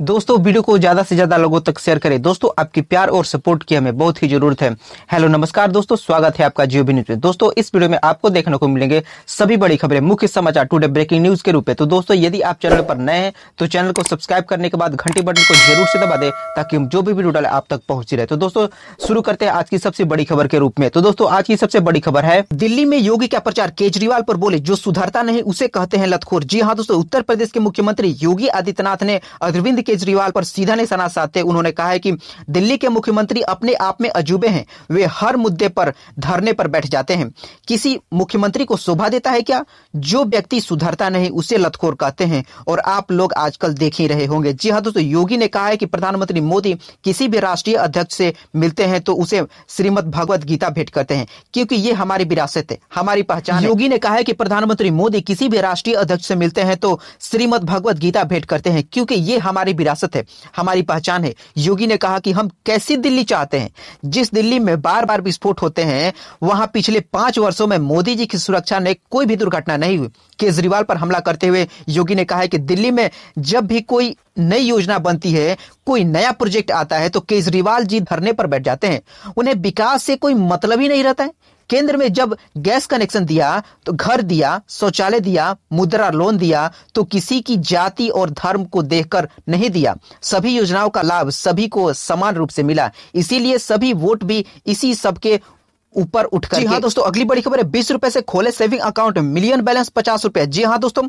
दोस्तों वीडियो को ज्यादा से ज्यादा लोगों तक शेयर करें दोस्तों आपकी प्यार और सपोर्ट की हमें बहुत ही जरूरत है हेलो नमस्कार दोस्तों स्वागत है आपका जियो न्यूज में दोस्तों इस वीडियो में आपको देखने को मिलेंगे सभी बड़ी खबरें मुख्य समाचार टुडे ब्रेकिंग न्यूज के रूप में तो दोस्तों यदि आप चैनल पर नए हैं तो चैनल को सब्सक्राइब करने के बाद घंटी बटन को जरूर से दबा दे ताकि हम जो भी वीडियो डाले आप तक पहुंची रहे तो दोस्तों शुरू करते हैं आज की सबसे बड़ी खबर के रूप में तो दोस्तों आज की सबसे बड़ी खबर है दिल्ली में योगी का प्रचार केजरीवाल पर बोले जो सुधरता नहीं उसे कहते हैं लतखोर जी हाँ दोस्तों उत्तर प्रदेश के मुख्यमंत्री योगी आदित्यनाथ ने अरविंद केजरीवाल पर सीधा निशाना साधते उन्होंने कहा है कि दिल्ली के मुख्यमंत्री अपने आप में अजूबे हैं वे हर मुद्दे पर धरने पर बैठ जाते हैं किसी मुख्यमंत्री को शोभा देता है क्या जो व्यक्ति सुधरता नहीं उसे लथखोर कहते हैं और आप लोग आजकल देख ही रहे होंगे जी हाँ दोस्तों योगी ने कहा है कि प्रधानमंत्री मोदी किसी भी राष्ट्रीय अध्यक्ष से मिलते हैं तो उसे श्रीमद भगवत गीता भेंट करते हैं क्योंकि ये हमारी विरासत है हमारी पहचान योगी ने कहा है कि प्रधानमंत्री मोदी किसी भी राष्ट्रीय अध्यक्ष से मिलते हैं तो श्रीमद भगवत गीता भेंट करते हैं क्योंकि ये हमारी हमारी विरासत है हमारी पहचान है योगी ने कहा कि हम कैसी दिल्ली चाहते हैं जिस दिल्ली में बार बार विस्फोट होते हैं वहां पिछले पांच वर्षों में मोदी जी की सुरक्षा ने कोई भी दुर्घटना नहीं हुई केजरीवाल पर हमला करते हुए योगी ने कहा है कि दिल्ली में जब भी कोई नई योजना बनती है कोई नया प्रोजेक्ट आता है तो केजरीवाल जी धरने पर बैठ जाते हैं उन्हें विकास से कोई मतलब ही नहीं रहता है केंद्र में जब गैस कनेक्शन दिया तो घर दिया शौचालय दिया मुद्रा लोन दिया तो किसी की जाति और धर्म को देखकर नहीं दिया सभी योजनाओं का लाभ सभी को समान रूप से मिला इसीलिए सभी वोट भी इसी सबके ऊपर उठकर जी हाँ दोस्तों अगली बड़ी खबर है बीस रुपए से खोले सेविंग अकाउंट मिलियन बैलेंस पचास रुपए जी हाँ दोस्तों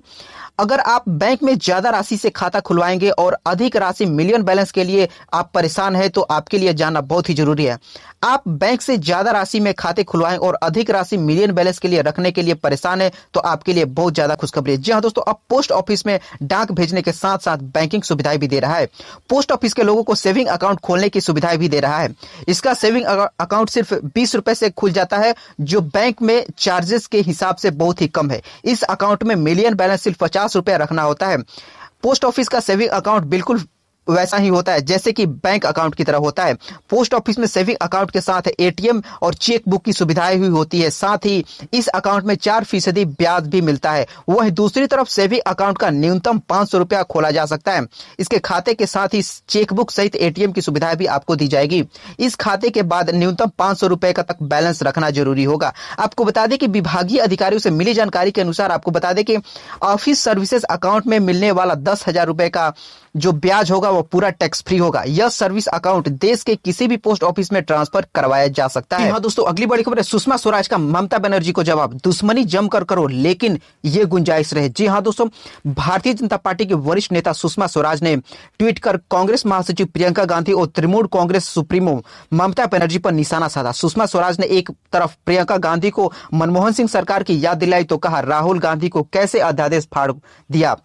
अगर आप बैंक में ज्यादा राशि से खाता खुलवाएंगे और अधिक राशि मिलियन बैलेंस के लिए आप परेशान है तो आपके लिए जानना बहुत ही जरूरी है आप बैंक से ज्यादा राशि में खाते खुलवाएं और अधिक राशि मिलियन बैलेंस के लिए रखने के लिए परेशान है तो आपके लिए बहुत ज्यादा खुशखबरी है जी हाँ दोस्तों अब पोस्ट ऑफिस में डाक भेजने के साथ साथ बैंकिंग सुविधाएं भी दे रहा है पोस्ट ऑफिस के लोगों को सेविंग अकाउंट खोलने की सुविधाएं भी दे रहा है इसका सेविंग अकाउंट सिर्फ बीस रुपए से खुल जाता है जो बैंक में चार्जेस के हिसाब से बहुत ही कम है इस अकाउंट में मिलियन बैलेंस सिर्फ पचास रुपया रखना होता है पोस्ट ऑफिस का सेविंग अकाउंट बिल्कुल वैसा ही होता है जैसे कि बैंक अकाउंट की तरह होता है पोस्ट ऑफिस में सेविंग अकाउंट के साथ एटीएम और चेकबुक की सुविधाएं हुई होती है साथ ही इस अकाउंट में चार फीसदी ब्याज भी मिलता है वहीं दूसरी तरफ सेविंग अकाउंट का न्यूनतम पाँच सौ रुपया खोला जा सकता है इसके खाते के साथ ही चेकबुक सहित एटीएम की सुविधाएं भी आपको दी जाएगी इस खाते के बाद न्यूनतम पाँच सौ रुपए का तक बैलेंस रखना जरूरी होगा आपको बता दें कि विभागीय अधिकारियों से मिली जानकारी के अनुसार आपको बता दें कि ऑफिस सर्विसेज अकाउंट में मिलने वाला दस हजार रुपए का जो ब्याज होगा वो पूरा टैक्स फ्री होगा यह सर्विस अकाउंट देश के किसी भी पोस्ट ऑफिस में ट्रांसफर करवाया जा सकता है हाँ दोस्तों अगली बड़ी खबर है सुषमा स्वराज का ममता बनर्जी को जवाब दुश्मनी जमकर करो लेकिन ये गुंजाइश रहे जी हाँ दोस्तों भारतीय जनता पार्टी के वरिष्ठ नेता सुषमा स्वराज ने ट्वीट कर कांग्रेस महासचिव प्रियंका गांधी और तृणमूल कांग्रेस सुप्रीमो ममता बनर्जी पर निशाना साधा सुषमा स्वराज ने एक तरफ प्रियंका गांधी को मनमोहन सिंह सरकार की याद दिलाई तो कहा राहुल गांधी को कैसे अध्यादेश फाड़ दिया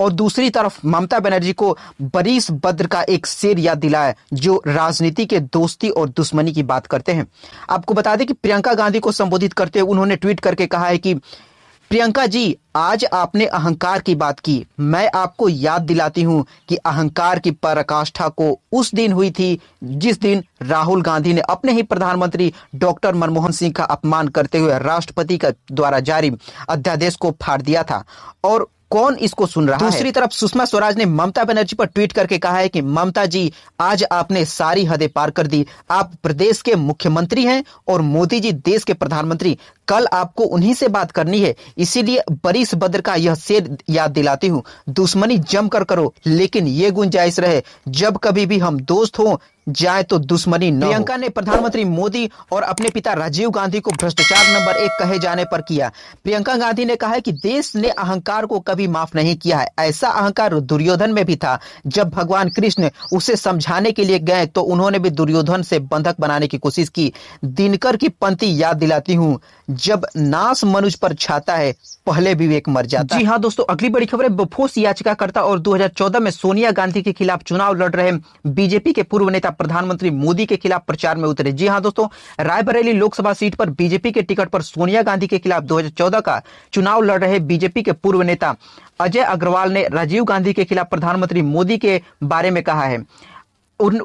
और दूसरी तरफ ममता बनर्जी को बरीस बद्र का एक शेर याद दिलाया जो राजनीति के दोस्ती और दुश्मनी की बात करते हैं आपको बता दें कि प्रियंका गांधी को संबोधित करते हुए उन्होंने ट्वीट करके कहा है कि प्रियंका जी आज आपने अहंकार की बात की मैं आपको याद दिलाती हूं कि अहंकार की पराकाष्ठा को उस दिन हुई थी जिस दिन राहुल गांधी ने अपने ही प्रधानमंत्री डॉक्टर मनमोहन सिंह का अपमान करते हुए राष्ट्रपति का द्वारा जारी अध्यादेश को फाड़ दिया था और कौन इसको सुन रहा दूसरी है दूसरी तरफ सुषमा स्वराज ने ममता बनर्जी पर ट्वीट करके कहा है कि ममता जी आज आपने सारी हदें पार कर दी आप प्रदेश के मुख्यमंत्री हैं और मोदी जी देश के प्रधानमंत्री कल आपको उन्हीं से बात करनी है इसीलिए बरिस बद्र का यह शेर याद दिलाती हूँ दुश्मनी जमकर करो लेकिन ये गुंजाइश रहे जब कभी भी हम दोस्त हों जाए तो दुश्मनी न प्रियंका ने प्रधानमंत्री मोदी और अपने पिता राजीव गांधी को भ्रष्टाचार नंबर एक कहे जाने पर किया प्रियंका गांधी ने कहा है कि देश ने अहंकार को कभी माफ नहीं किया है ऐसा अहंकार दुर्योधन में भी था जब भगवान कृष्ण उसे समझाने के लिए गए तो उन्होंने भी दुर्योधन से बंधक बनाने की कोशिश की दिनकर की पंक्ति याद दिलाती हूँ जब नाश मनुज पर छाता है पहले विवेक मर जाता जी हाँ दोस्तों अगली बड़ी खबर है बोफोर्स याचिकाकर्ता और 2014 में सोनिया गांधी के खिलाफ चुनाव लड़ रहे बीजेपी के पूर्व नेता प्रधानमंत्री मोदी के खिलाफ प्रचार में उतरे जी हाँ दोस्तों रायबरेली लोकसभा सीट पर बीजेपी के टिकट पर सोनिया गांधी के खिलाफ 2014 का चुनाव लड़ रहे बीजेपी के पूर्व नेता अजय अग्रवाल ने राजीव गांधी के खिलाफ प्रधानमंत्री मोदी के बारे में कहा है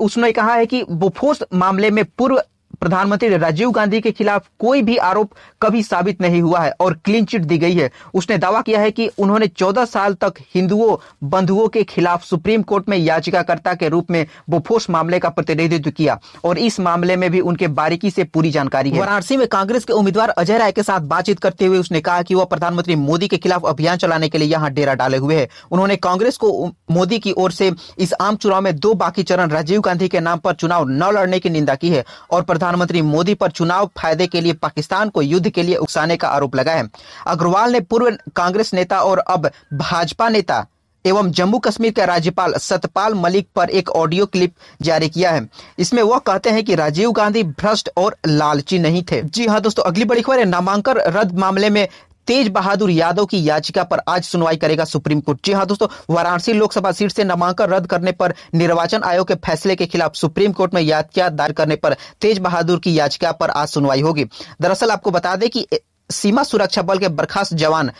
उसने कहा है कि बोफोस मामले में पूर्व प्रधानमंत्री राजीव गांधी के खिलाफ कोई भी आरोप कभी साबित नहीं हुआ है और क्लीन चिट दी गई है उसने दावा किया है कि उन्होंने 14 साल तक हिंदुओं बंधुओं के खिलाफ सुप्रीम कोर्ट में याचिकाकर्ता के रूप में बोफोस मामले का प्रतिनिधित्व किया और इस मामले में भी उनके बारीकी से पूरी जानकारी है वाराणसी में कांग्रेस के उम्मीदवार अजय राय के साथ बातचीत करते हुए उसने कहा कि वह प्रधानमंत्री मोदी के खिलाफ अभियान चलाने के लिए यहाँ डेरा डाले हुए है उन्होंने कांग्रेस को मोदी की ओर से इस आम चुनाव में दो बाकी चरण राजीव गांधी के नाम पर चुनाव न लड़ने की निंदा की है और प्रधान प्रधानमंत्री मोदी पर चुनाव फायदे के लिए पाकिस्तान को युद्ध के लिए उकसाने का आरोप लगा है अग्रवाल ने पूर्व कांग्रेस नेता और अब भाजपा नेता एवं जम्मू कश्मीर के राज्यपाल सतपाल मलिक पर एक ऑडियो क्लिप जारी किया है इसमें वह कहते हैं कि राजीव गांधी भ्रष्ट और लालची नहीं थे जी हाँ दोस्तों अगली बड़ी खबर है नामांकन रद्द मामले में तेज बहादुर यादव की याचिका पर आज सुनवाई करेगा सुप्रीम कोर्ट जी हाँ दोस्तों वाराणसी लोकसभा सीट से नामांकन रद्द करने पर निर्वाचन आयोग के फैसले के खिलाफ सुप्रीम कोर्ट में याचिका दायर करने पर तेज बहादुर की याचिका पर आज सुनवाई होगी दरअसल आपको बता दें कि सीमा सुरक्षा बल के बर्खास्त जवान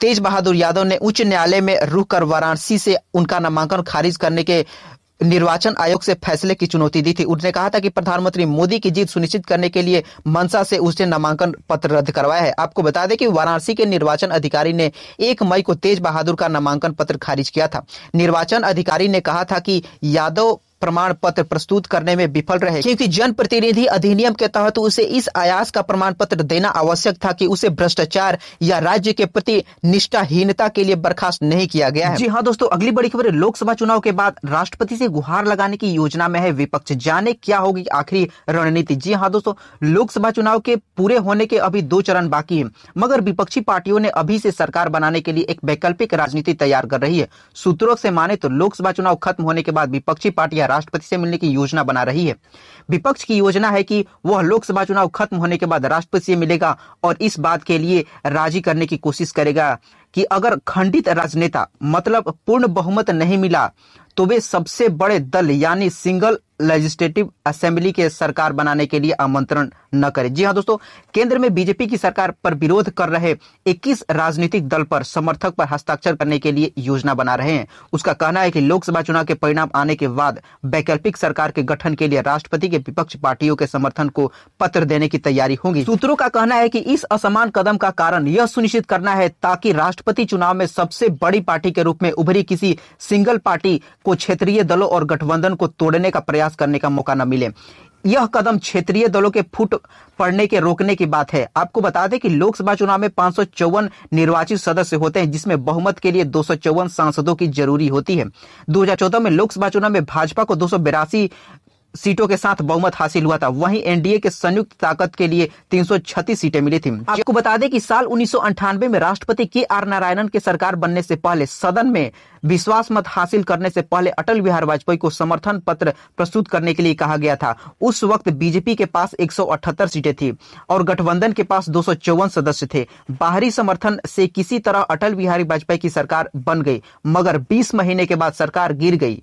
तेज बहादुर यादव ने उच्च न्यायालय में रुक कर वाराणसी से उनका नामांकन खारिज करने के निर्वाचन आयोग से फैसले की चुनौती दी थी उसने कहा था कि प्रधानमंत्री मोदी की जीत सुनिश्चित करने के लिए मनसा से उसने नामांकन पत्र रद्द करवाया है आपको बता दें कि वाराणसी के निर्वाचन अधिकारी ने एक मई को तेज बहादुर का नामांकन पत्र खारिज किया था निर्वाचन अधिकारी ने कहा था कि यादव प्रमाण पत्र प्रस्तुत करने में विफल रहे क्योंकि जनप्रतिनिधि अधिनियम के तहत उसे इस आयास का प्रमाण पत्र देना आवश्यक था कि उसे भ्रष्टाचार या राज्य के प्रति निष्ठाहीनता के लिए बर्खास्त नहीं किया गया है जी हाँ दोस्तों अगली बड़ी खबर लोकसभा चुनाव के बाद राष्ट्रपति से गुहार लगाने की योजना में है विपक्ष जाने क्या होगी आखिरी रणनीति जी हाँ दोस्तों लोकसभा चुनाव के पूरे होने के अभी दो चरण बाकी है मगर विपक्षी पार्टियों ने अभी से सरकार बनाने के लिए एक वैकल्पिक राजनीति तैयार कर रही है सूत्रों से माने तो लोकसभा चुनाव खत्म होने के बाद विपक्षी पार्टियां राष्ट्रपति से मिलने की योजना बना रही है विपक्ष की योजना है कि वह लोकसभा चुनाव खत्म होने के बाद राष्ट्रपति से मिलेगा और इस बात के लिए राजी करने की कोशिश करेगा कि अगर खंडित राजनेता मतलब पूर्ण बहुमत नहीं मिला तो वे सबसे बड़े दल यानी सिंगल लेजिस्लेटिव असेंबली के सरकार बनाने के लिए आमंत्रण न करे जी हाँ दोस्तों केंद्र में बीजेपी की सरकार पर विरोध कर रहे 21 राजनीतिक दल पर समर्थक पर हस्ताक्षर करने के लिए योजना बना रहे हैं उसका कहना है कि लोकसभा चुनाव के परिणाम आने के बाद वैकल्पिक सरकार के गठन के लिए राष्ट्रपति के विपक्ष पार्टियों के समर्थन को पत्र देने की तैयारी होगी सूत्रों का कहना है की इस असमान कदम का कारण यह सुनिश्चित करना है ताकि राष्ट्रपति चुनाव में सबसे बड़ी पार्टी के रूप में उभरी किसी सिंगल पार्टी को क्षेत्रीय दलों और गठबंधन को तोड़ने का प्रयास प्रयास करने का मौका न मिले यह कदम क्षेत्रीय दलों के फूट पड़ने के रोकने की बात है आपको बता दें कि लोकसभा चुनाव में पांच निर्वाचित सदस्य होते हैं जिसमें बहुमत के लिए दो सांसदों की जरूरी होती है 2014 में लोकसभा चुनाव में भाजपा को दो सीटों के साथ बहुमत हासिल हुआ था वहीं एनडीए के संयुक्त ताकत के लिए 336 सीटें मिली थी आपको बता दें कि साल उन्नीस में राष्ट्रपति के आर नारायणन के सरकार बनने से पहले सदन में विश्वास मत हासिल करने से पहले अटल बिहारी वाजपेयी को समर्थन पत्र प्रस्तुत करने के लिए कहा गया था उस वक्त बीजेपी के पास एक सीटें थी और गठबंधन के पास दो सदस्य थे बाहरी समर्थन से किसी तरह अटल बिहारी वाजपेयी की सरकार बन गई मगर बीस महीने के बाद सरकार गिर गई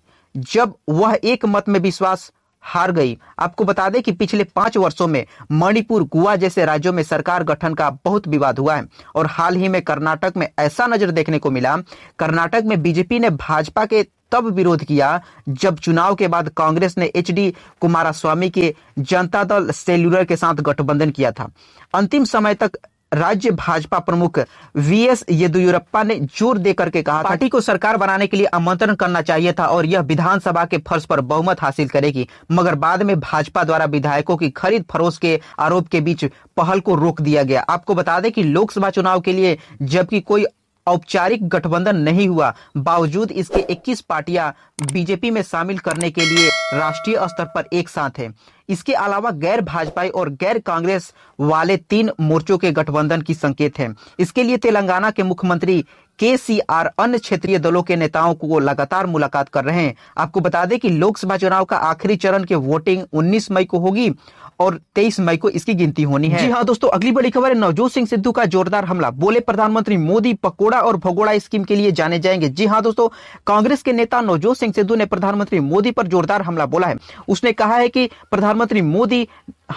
जब वह एक मत में विश्वास हार गई आपको बता दें कि पिछले पांच वर्षों में मणिपुर गोवा जैसे राज्यों में सरकार गठन का बहुत विवाद हुआ है और हाल ही में कर्नाटक में ऐसा नजर देखने को मिला कर्नाटक में बीजेपी ने भाजपा के तब विरोध किया जब चुनाव के बाद कांग्रेस ने एच डी कुमारास्वामी के जनता दल सेल्यूलर के साथ गठबंधन किया था अंतिम समय तक राज्य भाजपा प्रमुख वी एस येदुरप्पा ने जोर देकर के कहा पार्टी को सरकार बनाने के लिए आमंत्रण करना चाहिए था और यह विधानसभा के फर्श पर बहुमत हासिल करेगी मगर बाद में भाजपा द्वारा विधायकों की खरीद फरोश के आरोप के बीच पहल को रोक दिया गया आपको बता दें कि लोकसभा चुनाव के लिए जबकि कोई औपचारिक गठबंधन नहीं हुआ बावजूद इसके 21 पार्टियां बीजेपी में शामिल करने के लिए राष्ट्रीय स्तर पर एक साथ हैं इसके अलावा गैर भाजपाई और गैर कांग्रेस वाले तीन मोर्चों के गठबंधन की संकेत है इसके लिए तेलंगाना के मुख्यमंत्री के सी आर अन्य क्षेत्रीय दलों के नेताओं को लगातार मुलाकात कर रहे हैं आपको बता दें कि लोकसभा चुनाव का आखिरी चरण के वोटिंग 19 मई को होगी और 23 मई को इसकी गिनती होनी है जी हाँ दोस्तों अगली बड़ी खबर है नवजोत सिंह सिद्धू का जोरदार हमला बोले प्रधानमंत्री मोदी पकोड़ा और भगोड़ा स्कीम के लिए जाने जाएंगे जी हाँ दोस्तों कांग्रेस के नेता नवजोत सिंह सिद्धू ने प्रधानमंत्री मोदी पर जोरदार हमला बोला है उसने कहा है कि प्रधानमंत्री मोदी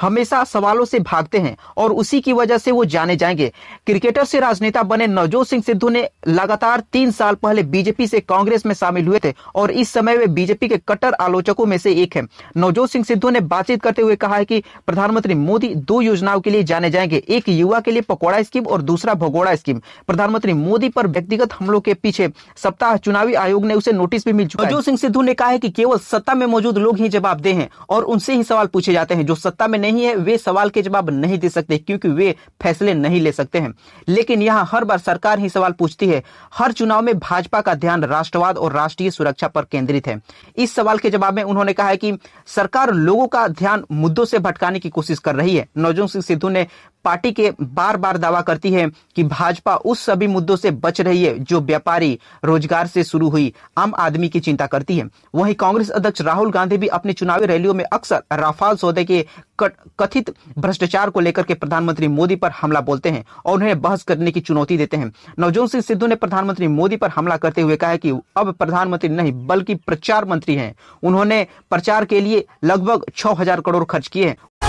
हमेशा सवालों से भागते हैं और उसी की वजह से वो जाने जाएंगे क्रिकेटर से राजनेता बने नवजोत सिंह सिद्धू ने लगातार तीन साल पहले बीजेपी से कांग्रेस में शामिल हुए थे और इस समय वे बीजेपी के कट्टर आलोचकों में से एक है नवजोत सिंह सिद्धू ने बातचीत करते हुए कहा है कि प्रधानमंत्री मोदी दो योजनाओं के लिए जाने जाएंगे एक युवा के लिए पकौड़ा स्कीम और दूसरा भगोड़ा स्कीम प्रधानमंत्री मोदी पर व्यक्तिगत हमलों के पीछे सप्ताह चुनावी आयोग ने उसे नोटिस भी मिल चुका नवजोत सिंह सिद्धू ने कहा है कि केवल सत्ता में मौजूद लोग ही जवाब दे और उनसे ही सवाल पूछे जाते हैं जो सत्ता में नहीं है वे सवाल के जवाब नहीं दे सकते क्योंकि वे फैसले नहीं ले सकते हैं लेकिन यहाँ हर बार सरकार ही सवाल पूछती है हर चुनाव में भाजपा का ध्यान राष्ट्रवाद और राष्ट्रीय सुरक्षा पर केंद्रित है इस सवाल के जवाब में उन्होंने कहा है कि सरकार लोगों का ध्यान मुद्दों से भटकाने की कोशिश कर रही है नवजोत सिंह सिद्धू ने पार्टी के बार बार दावा करती है कि भाजपा उस सभी मुद्दों से बच रही है जो व्यापारी रोजगार से शुरू हुई आम आदमी की चिंता करती है वहीं कांग्रेस अध्यक्ष राहुल गांधी भी अपनी चुनावी रैलियों में अक्सर राफाल सौदे के कथित भ्रष्टाचार को लेकर के प्रधानमंत्री मोदी पर हमला बोलते हैं और उन्हें बहस करने की चुनौती देते हैं नवजोत सिंह सिद्धू ने प्रधानमंत्री मोदी पर हमला करते हुए कहा कि अब प्रधानमंत्री नहीं बल्कि प्रचार मंत्री हैं उन्होंने प्रचार के लिए लगभग छह हजार करोड़ खर्च किए हैं